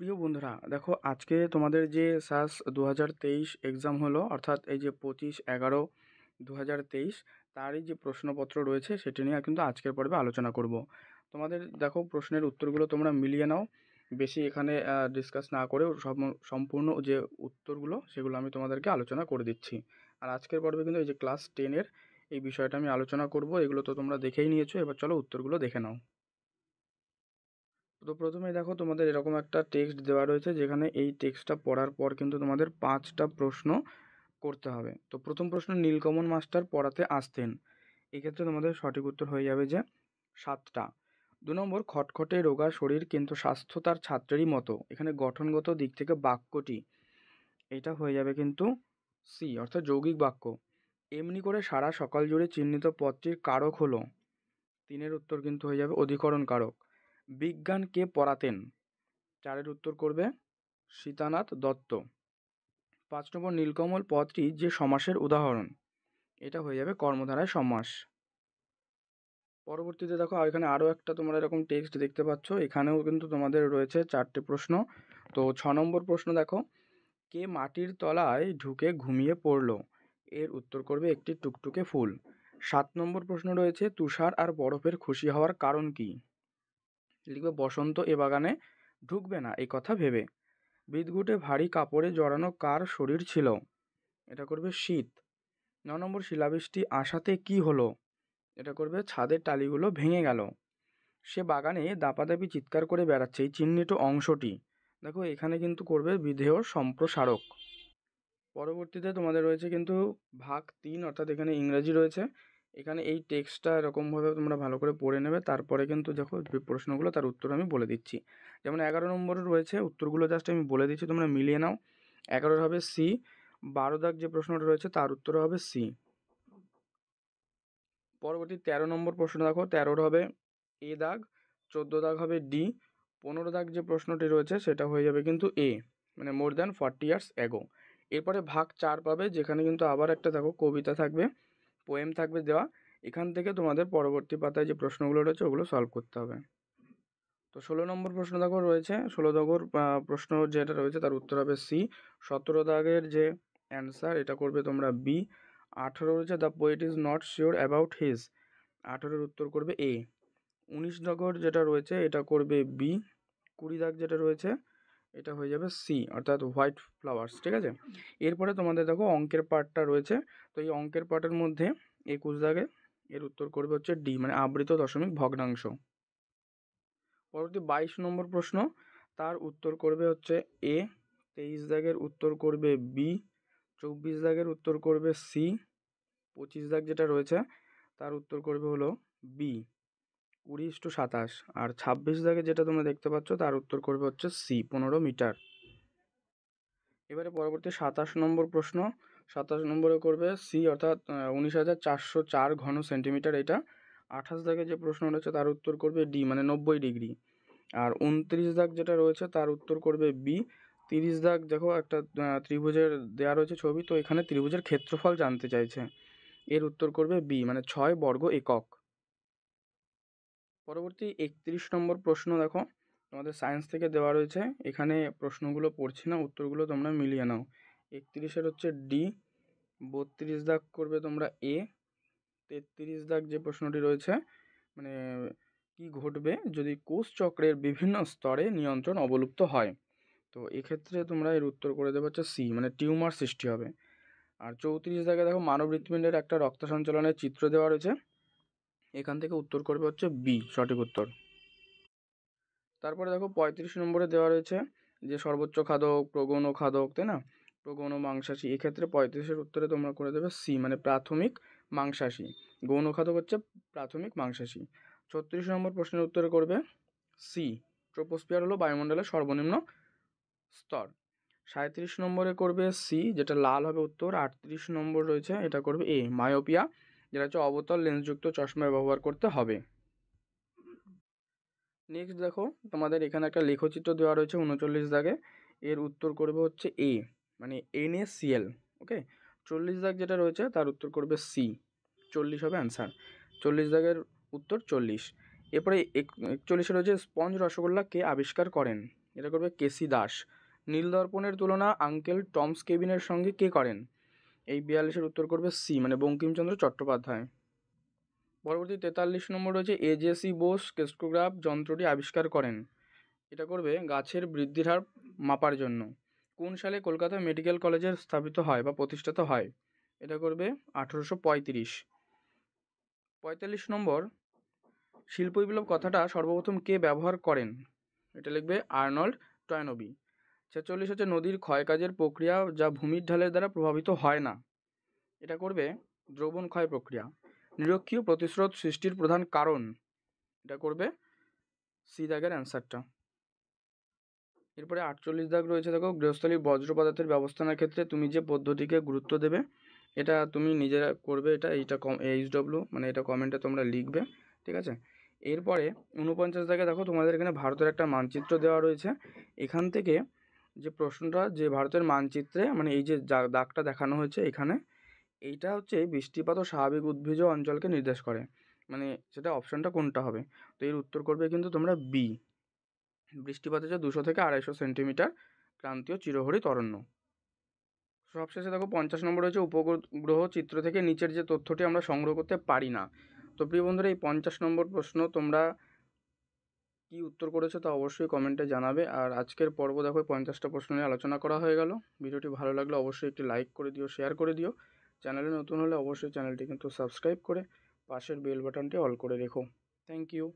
প্রিয় বন্ধুরা দেখো আজকে তোমাদের যে সাস দু এক্সাম হলো অর্থাৎ এই যে পঁচিশ এগারো দু তারই যে প্রশ্নপত্র রয়েছে সেটি নিয়ে কিন্তু আজকের পর্বে আলোচনা করব তোমাদের দেখো প্রশ্নের উত্তরগুলো তোমরা মিলিয়ে নাও বেশি এখানে ডিসকাস না করে সম্পূর্ণ যে উত্তরগুলো সেগুলো আমি তোমাদেরকে আলোচনা করে দিচ্ছি আর আজকের পর্বে কিন্তু এই যে ক্লাস টেনের এই বিষয়টা আমি আলোচনা করব এগুলো তো তোমরা দেখেই নিয়েছো এবার চলো উত্তরগুলো দেখে নাও তো প্রথমে দেখো তোমাদের এরকম একটা টেক্সট দেওয়া রয়েছে যেখানে এই টেক্সটটা পড়ার পর কিন্তু তোমাদের পাঁচটা প্রশ্ন করতে হবে তো প্রথম প্রশ্ন নীলকমল মাস্টার পড়াতে আসতেন এক্ষেত্রে তোমাদের সঠিক উত্তর হয়ে যাবে যে সাতটা দু নম্বর খটখটে রোগা শরীর কিন্তু স্বাস্থ্য তার ছাত্রেরই মতো এখানে গঠনগত দিক থেকে বাক্যটি এটা হয়ে যাবে কিন্তু সি অর্থাৎ যৌগিক বাক্য এমনি করে সারা সকাল জুড়ে চিহ্নিত পথটির কারক হলো তিনের উত্তর কিন্তু হয়ে যাবে অধিকরণ কারক বিজ্ঞান কে পড়াতেন চারের উত্তর করবে সীতানাথ দত্ত পাঁচ নম্বর নীলকমল পদটি যে সমাসের উদাহরণ এটা হয়ে যাবে কর্মধারায় সমাস পরবর্তীতে দেখো এখানে আরও একটা তোমরা এরকম টেক্সট দেখতে পাচ্ছ এখানেও কিন্তু তোমাদের রয়েছে চারটে প্রশ্ন তো ছ নম্বর প্রশ্ন দেখো কে মাটির তলায় ঢুকে ঘুমিয়ে পড়ল এর উত্তর করবে একটি টুকটুকে ফুল সাত নম্বর প্রশ্ন রয়েছে তুষার আর বরফের খুশি হওয়ার কারণ কী লিখবে বসন্ত এ বাগানে ঢুকবে না এই কথা ভেবে বিদঘুটে ভারী কাপড়ে জড়ানো কার শরীর ছিল এটা করবে শীত ন নম্বর শিলাবৃষ্টি আসাতে কি হলো এটা করবে ছাদের টালিগুলো ভেঙে গেল সে বাগানে দাপাদাপি চিৎকার করে বেড়াচ্ছে এই চিহ্নিত অংশটি দেখো এখানে কিন্তু করবে বিধেয় সম্প্রসারক পরবর্তীতে তোমাদের রয়েছে কিন্তু ভাগ তিন অর্থাৎ এখানে ইংরাজি রয়েছে এখানে এই টেক্সটটা এরকমভাবে তোমরা ভালো করে পড়ে নেবে তারপরে কিন্তু দেখো প্রশ্নগুলো তার উত্তর আমি বলে দিচ্ছি যেমন এগারো নম্বরে রয়েছে উত্তরগুলো জাস্ট আমি বলে দিচ্ছি তোমরা মিলিয়ে নাও এগারোর হবে সি বারো দাগ যে প্রশ্নটা রয়েছে তার উত্তর হবে সি পরবর্তী ১৩ নম্বর প্রশ্ন দেখো তেরোর হবে এ দাগ চোদ্দো দাগ হবে ডি পনেরো দাগ যে প্রশ্নটি রয়েছে সেটা হয়ে যাবে কিন্তু এ মানে more than forty years ago এরপরে ভাগ চার পাবে যেখানে কিন্তু আবার একটা দেখো কবিতা থাকবে পোয়েম থাকবে দেওয়া এখান থেকে তোমাদের পরবর্তী পাতায় যে প্রশ্নগুলো রয়েছে ওগুলো সলভ করতে হবে তো ষোলো নম্বর প্রশ্ন দাগর রয়েছে ষোলো দাগর প্রশ্ন যেটা রয়েছে তার উত্তর হবে সি সতেরো দাগের যে অ্যান্সার এটা করবে তোমরা বি আঠেরো রয়েছে the poet is not sure about his আঠেরোর উত্তর করবে এ উনিশ দাগর যেটা রয়েছে এটা করবে বি কুড়ি দাগ যেটা রয়েছে এটা হয়ে যাবে সি অর্থাৎ হোয়াইট ফ্লাওয়ার্স ঠিক আছে এরপরে তোমাদের দেখো অঙ্কের পার্টটা রয়েছে তো এই অঙ্কের পার্টের মধ্যে একুশ দাগে এর উত্তর করবে হচ্ছে ডি মানে আবৃত দশমিক ভগ্নাংশ পরবর্তী বাইশ নম্বর প্রশ্ন তার উত্তর করবে হচ্ছে এ তেইশ দাগের উত্তর করবে বি চব্বিশ দাগের উত্তর করবে সি পঁচিশ দাগ যেটা রয়েছে তার উত্তর করবে হলো বি কুড়ি ইস্টু সাতাশ আর ছাব্বিশ দাগে যেটা তোমরা দেখতে পাচ্ছ তার উত্তর করবে হচ্ছে সি পনেরো মিটার এবারে পরবর্তী সাতাশ নম্বর প্রশ্ন সাতাশ নম্বরে করবে সি অর্থাৎ উনিশ হাজার চারশো চার ঘন সেন্টিমিটার এটা আঠাশ দাগে যে প্রশ্ন রয়েছে তার উত্তর করবে ডি মানে নব্বই ডিগ্রি আর উনত্রিশ দাগ যেটা রয়েছে তার উত্তর করবে বি তিরিশ দাগ দেখো একটা ত্রিভুজের দেওয়া রয়েছে ছবি তো এখানে ত্রিভুজের ক্ষেত্রফল জানতে চাইছে এর উত্তর করবে বি মানে ছয় বর্গ একক পরবর্তী একত্রিশ নম্বর প্রশ্ন দেখো তোমাদের সায়েন্স থেকে দেওয়া রয়েছে এখানে প্রশ্নগুলো পড়ছি না উত্তরগুলো তোমরা মিলিয়ে নাও একত্রিশের হচ্ছে ডি বত্রিশ দাগ করবে তোমরা এ তেত্রিশ দাগ যে প্রশ্নটি রয়েছে মানে কি ঘটবে যদি কোষ চক্রের বিভিন্ন স্তরে নিয়ন্ত্রণ অবলুপ্ত হয় তো এক্ষেত্রে তোমরা এর উত্তর করে দেবো হচ্ছে সি মানে টিউমার সৃষ্টি হবে আর চৌত্রিশ দাগে দেখো মানব হৃৎপিণ্ডের একটা রক্ত সঞ্চালনের চিত্র দেওয়া রয়েছে এখান থেকে উত্তর করবে হচ্ছে বি সঠিক উত্তর তারপরে দেখো পঁয়ত্রিশ নম্বরে দেওয়া রয়েছে যে সর্বোচ্চ খাদক প্রগৌণ খাদক তাই না প্রগণ মাংসাশী এক্ষেত্রে পঁয়ত্রিশের উত্তরে তোমরা করে দেবে সি মানে প্রাথমিক মাংসাশী গৌণ খাদক হচ্ছে প্রাথমিক মাংসাশী ছত্রিশ নম্বর প্রশ্নের উত্তরে করবে সি ট্রোপোস্পিয়ার হলো বায়ুমণ্ডলের সর্বনিম্ন স্তর সাঁত্রিশ নম্বরে করবে সি যেটা লাল হবে উত্তর আটত্রিশ নম্বর রয়েছে এটা করবে এ মায়োপিয়া যেটা হচ্ছে অবতল লেন্সযুক্ত চশমা ব্যবহার করতে হবে নেক্সট দেখো তোমাদের এখানে একটা লেখচিত্র দেওয়া রয়েছে উনচল্লিশ দাগে এর উত্তর করবে হচ্ছে এ মানে এন ওকে চল্লিশ দাগ যেটা রয়েছে তার উত্তর করবে সি চল্লিশ হবে অ্যান্সার চল্লিশ দাগের উত্তর চল্লিশ এরপরে একচল্লিশে রয়েছে স্পঞ্জ রসগোল্লা কে আবিষ্কার করেন এটা করবে কেসি দাস নীলদর্পণের তুলনা আঙ্কেল টমস কেবিনের সঙ্গে কে করেন এই বিয়াল্লিশের উত্তর করবে সি মানে বঙ্কিমচন্দ্র চট্টোপাধ্যায় পরবর্তী তেতাল্লিশ নম্বর রয়েছে এজেসি বোস কেস্কোগ্রাফ যন্ত্রটি আবিষ্কার করেন এটা করবে গাছের বৃদ্ধির হার মাপার জন্য কোন সালে কলকাতা মেডিকেল কলেজের স্থাপিত হয় বা প্রতিষ্ঠিত হয় এটা করবে আঠেরোশো পঁয়ত্রিশ পঁয়তাল্লিশ নম্বর শিল্প বিপ্লব কথাটা সর্বপ্রথম কে ব্যবহার করেন এটা লিখবে আর্নল্ড টয়নবি ছেচল্লিশ হচ্ছে নদীর ক্ষয়কাজের প্রক্রিয়া যা ভূমির ঢালের দ্বারা প্রভাবিত হয় না এটা করবে দ্রবণ ক্ষয় প্রক্রিয়া নিরক্ষীয় প্রতিস্রোত সৃষ্টির প্রধান কারণ এটা করবে সি দাগের অ্যান্সারটা এরপরে আটচল্লিশ দাগ রয়েছে দেখো গৃহস্থলী বজ্র পদার্থের ব্যবস্থানের ক্ষেত্রে তুমি যে পদ্ধতিকে গুরুত্ব দেবে এটা তুমি নিজেরা করবে এটা এইটা কম এইচডব্লিউ মানে এটা কমেন্টে তোমরা লিখবে ঠিক আছে এরপরে উনপঞ্চাশ দাগে দেখো তোমাদের এখানে ভারতের একটা মানচিত্র দেওয়া রয়েছে এখান থেকে যে প্রশ্নটা যে ভারতের মানচিত্রে মানে এই যে দাগটা দেখানো হয়েছে এখানে এইটা হচ্ছে বৃষ্টিপাত ও স্বাভাবিক উদ্ভিজ অঞ্চলকে নির্দেশ করে মানে সেটা অপশানটা কোনটা হবে তো এর উত্তর করবে কিন্তু তোমরা বি বৃষ্টিপাত হচ্ছে দুশো থেকে আড়াইশো সেন্টিমিটার ক্রান্তীয় চিরহরি তরণ্য সবশেষে দেখো পঞ্চাশ নম্বর হচ্ছে উপগ্রহ চিত্র থেকে নিচের যে তথ্যটি আমরা সংগ্রহ করতে পারি না তো প্রিয় বন্ধুরা এই পঞ্চাশ নম্বর প্রশ্ন তোমরা কি উত্তর করেছো তা অবশ্যই কমেন্টে জানাবে আর আজকের পর্ব দেখো পঞ্চাশটা প্রশ্ন নিয়ে আলোচনা করা হয়ে গেল ভিডিওটি ভালো লাগলে অবশ্যই একটি লাইক করে দিও শেয়ার করে দিও চ্যানেলে নতুন হলে অবশ্যই চ্যানেলটি কিন্তু সাবস্ক্রাইব করে পাশের বেল বাটনটি অল করে রেখো থ্যাংক ইউ